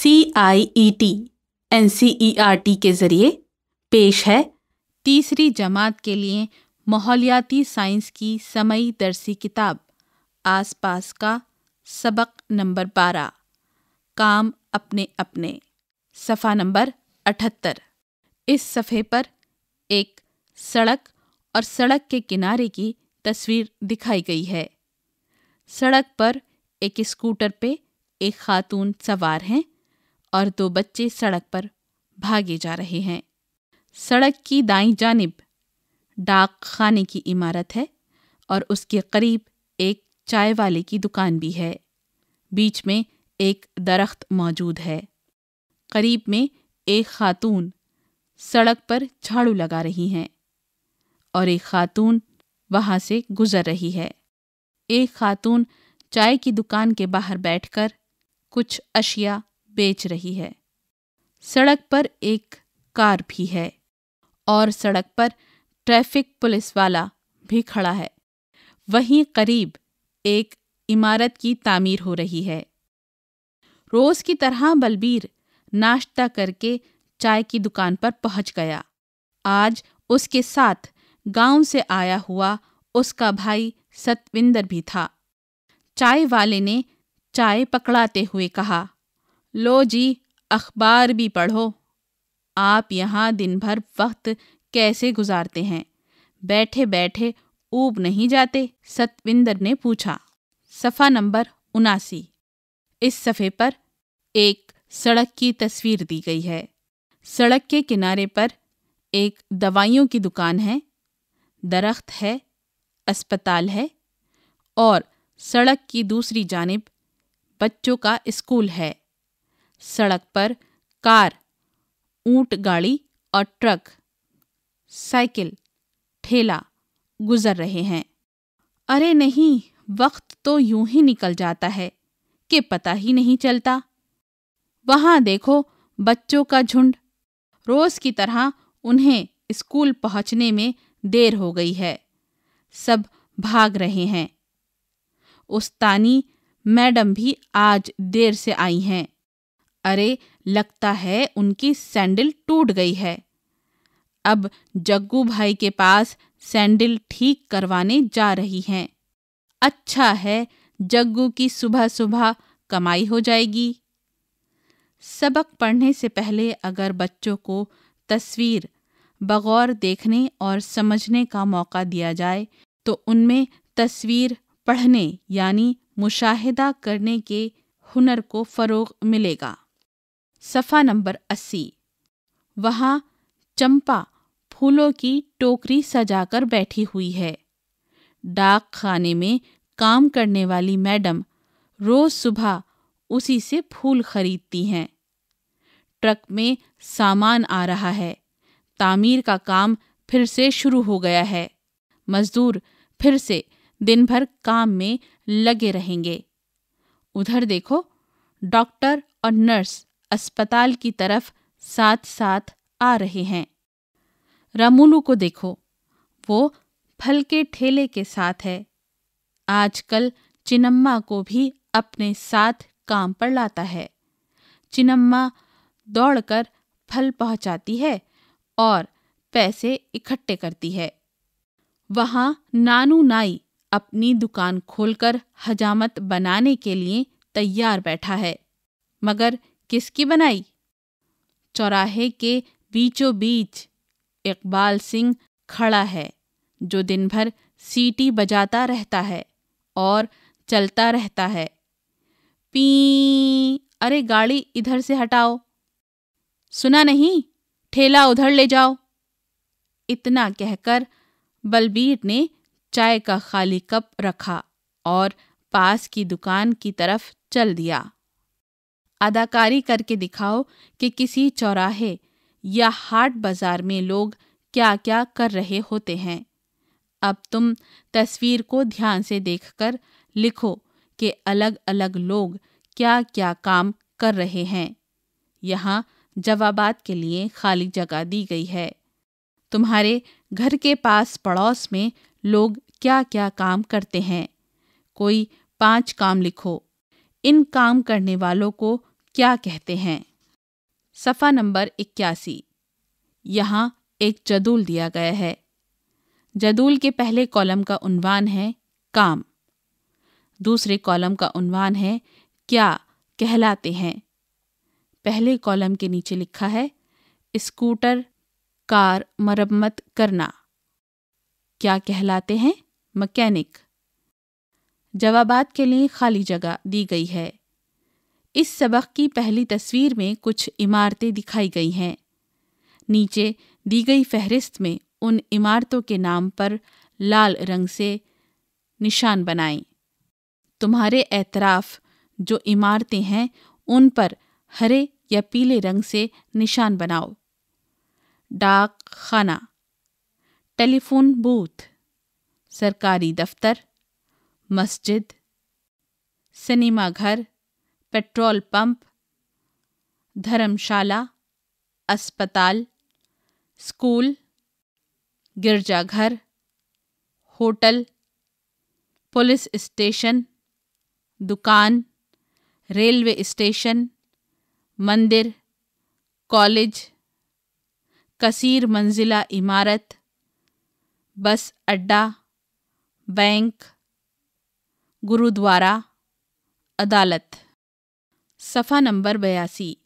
C I E T N C E R T के ज़रिए पेश है तीसरी जमात के लिए माहौलियाती साइंस की समय दरसी किताब आसपास का सबक नंबर बारह काम अपने अपने सफ़ा नंबर अठहत्तर इस सफ़े पर एक सड़क और सड़क के किनारे की तस्वीर दिखाई गई है सड़क पर एक स्कूटर पे एक खातून सवार हैं और दो बच्चे सड़क पर भागे जा रहे हैं सड़क की दाई जानब डाक खाने की इमारत है और उसके करीब एक चाय वाले की दुकान भी है बीच में एक दरख्त मौजूद है करीब में एक खातून सड़क पर झाड़ू लगा रही हैं और एक खातून वहां से गुज़र रही है एक खातून चाय की दुकान के बाहर बैठकर कुछ अशिया बेच रही है सड़क पर एक कार भी है और सड़क पर ट्रैफिक पुलिस वाला भी खड़ा है वहीं करीब एक इमारत की तामीर हो रही है रोज की तरह बलबीर नाश्ता करके चाय की दुकान पर पहुंच गया आज उसके साथ गांव से आया हुआ उसका भाई सतविंदर भी था चाय वाले ने चाय पकड़ाते हुए कहा लो जी अखबार भी पढ़ो आप यहाँ दिन भर वक्त कैसे गुजारते हैं बैठे बैठे ऊब नहीं जाते सतविंदर ने पूछा सफ़ा नंबर उनासी इस सफ़े पर एक सड़क की तस्वीर दी गई है सड़क के किनारे पर एक दवाइयों की दुकान है दरख्त है अस्पताल है और सड़क की दूसरी जानब बच्चों का स्कूल है सड़क पर कार ऊंट गाड़ी और ट्रक साइकिल ठेला गुजर रहे हैं अरे नहीं वक्त तो यूं ही निकल जाता है कि पता ही नहीं चलता वहां देखो बच्चों का झुंड रोज की तरह उन्हें स्कूल पहुंचने में देर हो गई है सब भाग रहे हैं उस्तानी मैडम भी आज देर से आई हैं अरे लगता है उनकी सैंडल टूट गई है अब जग्गू भाई के पास सैंडल ठीक करवाने जा रही हैं अच्छा है जग्गू की सुबह सुबह कमाई हो जाएगी सबक पढ़ने से पहले अगर बच्चों को तस्वीर बगौर देखने और समझने का मौका दिया जाए तो उनमें तस्वीर पढ़ने यानी मुशाहिदा करने के हुनर को फ़रोग मिलेगा सफ़ा नंबर अस्सी वहाँ चंपा फूलों की टोकरी सजाकर बैठी हुई है डाक खाने में काम करने वाली मैडम रोज़ सुबह उसी से फूल खरीदती हैं ट्रक में सामान आ रहा है तामीर का काम फिर से शुरू हो गया है मज़दूर फिर से दिन भर काम में लगे रहेंगे उधर देखो डॉक्टर और नर्स अस्पताल की तरफ साथ साथ आ रहे हैं रामूलू को देखो वो फल के ठेले के साथ है आजकल चिनम्मा को भी अपने साथ काम पर लाता है चिनम्मा दौड़कर फल पहुंचाती है और पैसे इकट्ठे करती है वहाँ नानू नाई अपनी दुकान खोलकर हजामत बनाने के लिए तैयार बैठा है मगर किसकी बनाई चौराहे के बीचों बीच इकबाल सिंह खड़ा है जो दिन भर सीटी बजाता रहता है और चलता रहता है पी अरे गाड़ी इधर से हटाओ सुना नहीं ठेला उधर ले जाओ इतना कहकर बलबीर ने चाय का खाली कप रखा और पास की दुकान की तरफ चल दिया अदाकारी करके दिखाओ कि किसी चौराहे या हाट बाजार में लोग क्या क्या कर रहे होते हैं अब तुम तस्वीर को ध्यान से देखकर लिखो कि अलग अलग लोग क्या क्या काम कर रहे हैं यहाँ जवाबात के लिए खाली जगह दी गई है तुम्हारे घर के पास पड़ोस में लोग क्या क्या काम करते हैं कोई पांच काम लिखो इन काम करने वालों को क्या कहते हैं सफ़ा नंबर इक्यासी यहाँ एक जदूल दिया गया है जदूल के पहले कॉलम का उन्वान है काम दूसरे कॉलम का उन्वान है क्या कहलाते हैं पहले कॉलम के नीचे लिखा है स्कूटर कार मरम्मत करना क्या कहलाते हैं मकैनिक जवाबात के लिए खाली जगह दी गई है इस सबक की पहली तस्वीर में कुछ इमारतें दिखाई गई हैं नीचे दी गई फहरिस्त में उन इमारतों के नाम पर लाल रंग से निशान बनाएं तुम्हारे एतराफ़ जो इमारतें हैं उन पर हरे या पीले रंग से निशान बनाओ डाक खाना टेलीफोन बूथ सरकारी दफ्तर मस्जिद सिनेमा घर पेट्रोल पंप धर्मशाला अस्पताल स्कूल गिरजाघर होटल पुलिस स्टेशन दुकान रेलवे स्टेशन मंदिर कॉलेज कसीर मंजिला इमारत बस अड्डा बैंक गुरुद्वारा अदालत सफ़ा नंबर बयासी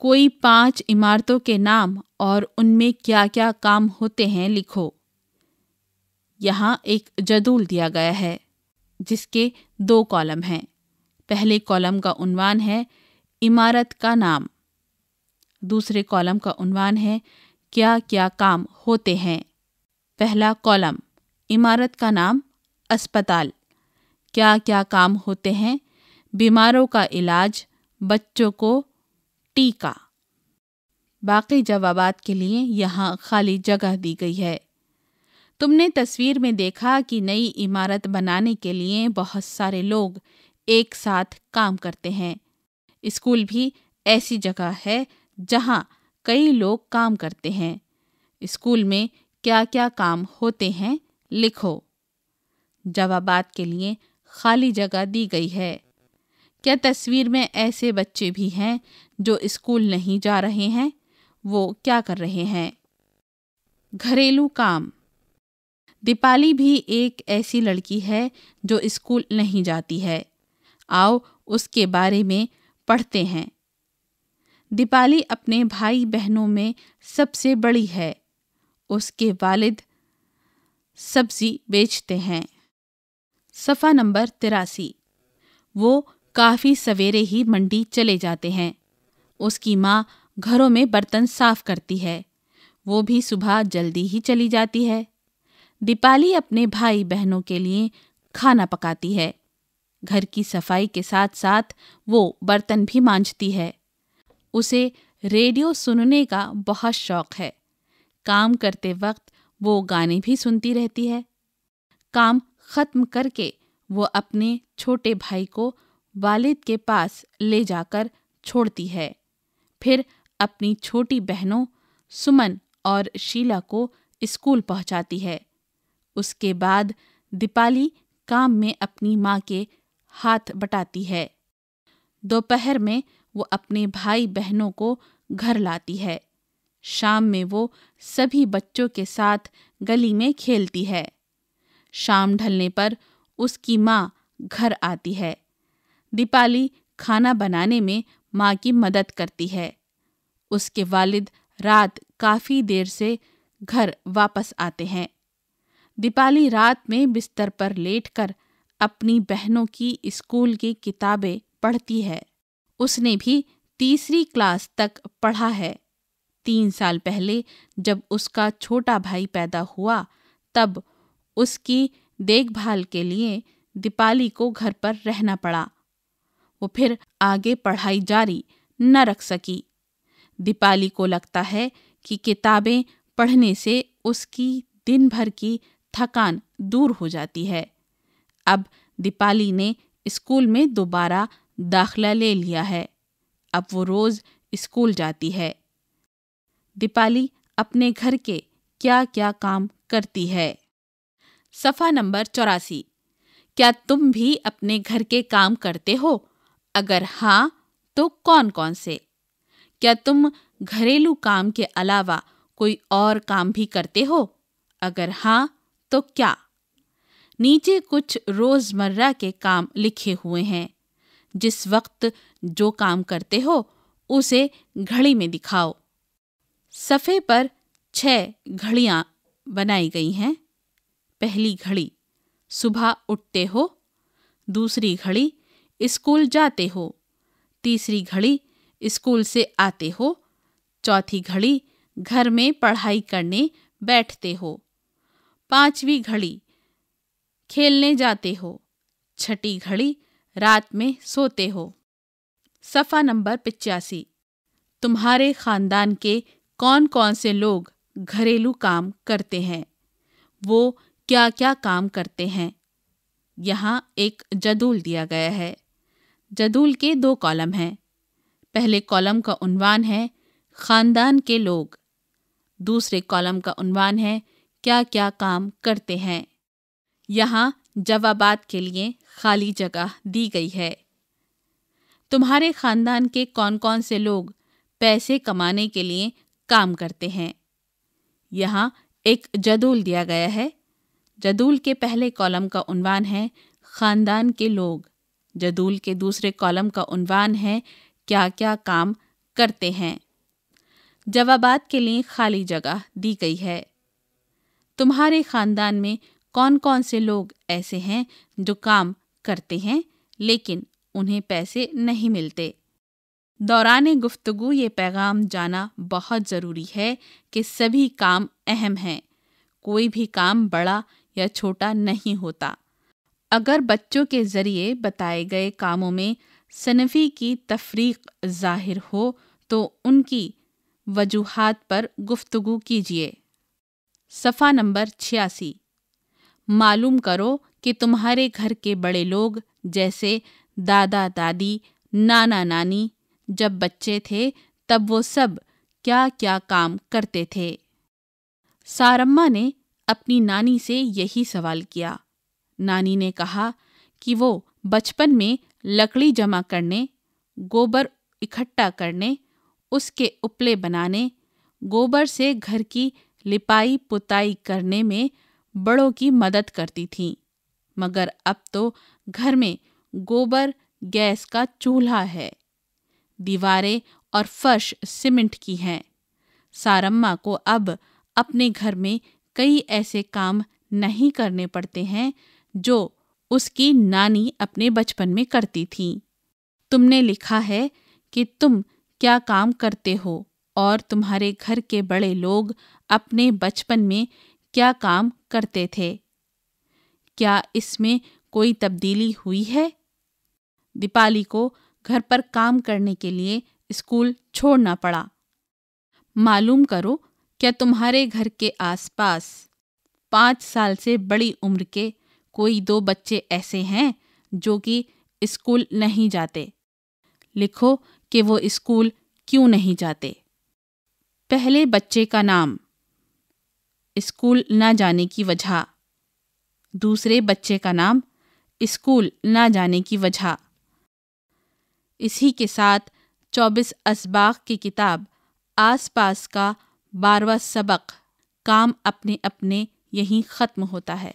कोई पांच इमारतों के नाम और उनमें क्या क्या काम होते हैं लिखो यहाँ एक जदूल दिया गया है जिसके दो कॉलम हैं पहले कॉलम का उन्वान है इमारत का नाम दूसरे कॉलम का उन्वान है क्या क्या काम होते हैं पहला कॉलम इमारत का नाम अस्पताल क्या क्या काम होते हैं बीमारों का इलाज बच्चों को टीका बाकी जवाब के लिए यहाँ खाली जगह दी गई है तुमने तस्वीर में देखा कि नई इमारत बनाने के लिए बहुत सारे लोग एक साथ काम करते हैं स्कूल भी ऐसी जगह है जहाँ कई लोग काम करते हैं स्कूल में क्या क्या काम होते हैं लिखो जवाबात के लिए खाली जगह दी गई है क्या तस्वीर में ऐसे बच्चे भी हैं जो स्कूल नहीं जा रहे हैं वो क्या कर रहे हैं घरेलू काम दीपाली भी एक ऐसी लड़की है जो स्कूल नहीं जाती है आओ उसके बारे में पढ़ते हैं दीपाली अपने भाई बहनों में सबसे बड़ी है उसके वालिद सब्जी बेचते हैं सफ़ा नंबर तिरासी वो काफ़ी सवेरे ही मंडी चले जाते हैं उसकी माँ घरों में बर्तन साफ करती है वो भी सुबह जल्दी ही चली जाती है दीपाली अपने भाई बहनों के लिए खाना पकाती है घर की सफाई के साथ साथ वो बर्तन भी मांझती है उसे रेडियो सुनने का बहुत शौक है काम करते वक्त वो गाने भी सुनती रहती है काम खत्म करके वो अपने छोटे भाई को वालिद के पास ले जाकर छोड़ती है फिर अपनी छोटी बहनों सुमन और शीला को स्कूल पहुंचाती है उसके बाद दीपाली काम में अपनी माँ के हाथ बटाती है दोपहर में वो अपने भाई बहनों को घर लाती है शाम में वो सभी बच्चों के साथ गली में खेलती है शाम ढलने पर उसकी माँ घर आती है दीपाली खाना बनाने में माँ की मदद करती है उसके वालिद रात काफ़ी देर से घर वापस आते हैं दीपाली रात में बिस्तर पर लेटकर अपनी बहनों की स्कूल की किताबें पढ़ती है उसने भी तीसरी क्लास तक पढ़ा है तीन साल पहले जब उसका छोटा भाई पैदा हुआ तब उसकी देखभाल के लिए दीपाली को घर पर रहना पड़ा वो फिर आगे पढ़ाई जारी न रख सकी दीपाली को लगता है कि किताबें पढ़ने से उसकी दिन भर की थकान दूर हो जाती है अब दीपाली ने स्कूल में दोबारा दाखला ले लिया है अब वो रोज़ स्कूल जाती है दीपाली अपने घर के क्या क्या काम करती है सफ़ा नंबर चौरासी क्या तुम भी अपने घर के काम करते हो अगर हाँ तो कौन कौन से क्या तुम घरेलू काम के अलावा कोई और काम भी करते हो अगर हाँ तो क्या नीचे कुछ रोज़मर्रा के काम लिखे हुए हैं जिस वक्त जो काम करते हो उसे घड़ी में दिखाओ सफ़े पर छह घड़ियाँ बनाई गई हैं पहली घड़ी सुबह उठते हो दूसरी घड़ी स्कूल जाते हो तीसरी घड़ी स्कूल से आते हो चौथी घड़ी घर में पढ़ाई करने बैठते हो पांचवी घड़ी खेलने जाते हो छठी घड़ी रात में सोते हो सफ़ा नंबर पिचासी तुम्हारे ख़ानदान के कौन कौन से लोग घरेलू काम करते हैं वो क्या क्या काम करते हैं यहाँ एक जदूल दिया गया है जदूल के दो कॉलम हैं पहले कॉलम का उनवान है ख़ानदान के लोग दूसरे कॉलम का उनवान है क्या क्या काम करते हैं यहाँ जवाबात के लिए खाली जगह दी गई है तुम्हारे ख़ानदान के कौन कौन से लोग पैसे कमाने के लिए काम करते हैं यहाँ एक जदूल दिया गया है जदूल के पहले कॉलम का उनवान है ख़ानदान के लोग जदूल के दूसरे कॉलम का उनवान है क्या क्या काम करते हैं जवाबात के लिए खाली जगह दी गई है तुम्हारे ख़ानदान में कौन कौन से लोग ऐसे हैं जो काम करते हैं लेकिन उन्हें पैसे नहीं मिलते दौरान गुफ्तगु ये पैगाम जाना बहुत ज़रूरी है कि सभी काम अहम हैं कोई भी काम बड़ा या छोटा नहीं होता अगर बच्चों के ज़रिए बताए गए कामों में सनफ़ी की तफरीक ज़ाहिर हो तो उनकी वजूहत पर गुफ्तगु कीजिए सफ़ा नंबर छियासी मालूम करो कि तुम्हारे घर के बड़े लोग जैसे दादा दादी नाना नानी जब बच्चे थे तब वो सब क्या क्या काम करते थे सारम्मा ने अपनी नानी से यही सवाल किया नानी ने कहा कि वो बचपन में लकड़ी जमा करने गोबर इकट्ठा करने उसके उपले बनाने गोबर से घर की लिपाई पुताई करने में बड़ों की मदद करती थी मगर अब तो घर में गोबर गैस का चूल्हा है दीवारें और फर्श सीमेंट की हैं सारम्मा को अब अपने घर में कई ऐसे काम नहीं करने पड़ते हैं जो उसकी नानी अपने बचपन में करती थी तुमने लिखा है कि तुम क्या काम करते हो और तुम्हारे घर के बड़े लोग अपने बचपन में क्या काम करते थे क्या इसमें कोई तब्दीली हुई है दीपाली को घर पर काम करने के लिए स्कूल छोड़ना पड़ा मालूम करो क्या तुम्हारे घर के आसपास पांच साल से बड़ी उम्र के कोई दो बच्चे ऐसे हैं जो कि स्कूल नहीं जाते लिखो कि वो स्कूल क्यों नहीं जाते पहले बच्चे का नाम स्कूल ना जाने की वजह दूसरे बच्चे का नाम स्कूल ना जाने की वजह इसी के साथ 24 असबाक की किताब आसपास का बारवा सबक काम अपने अपने यहीं ख़त्म होता है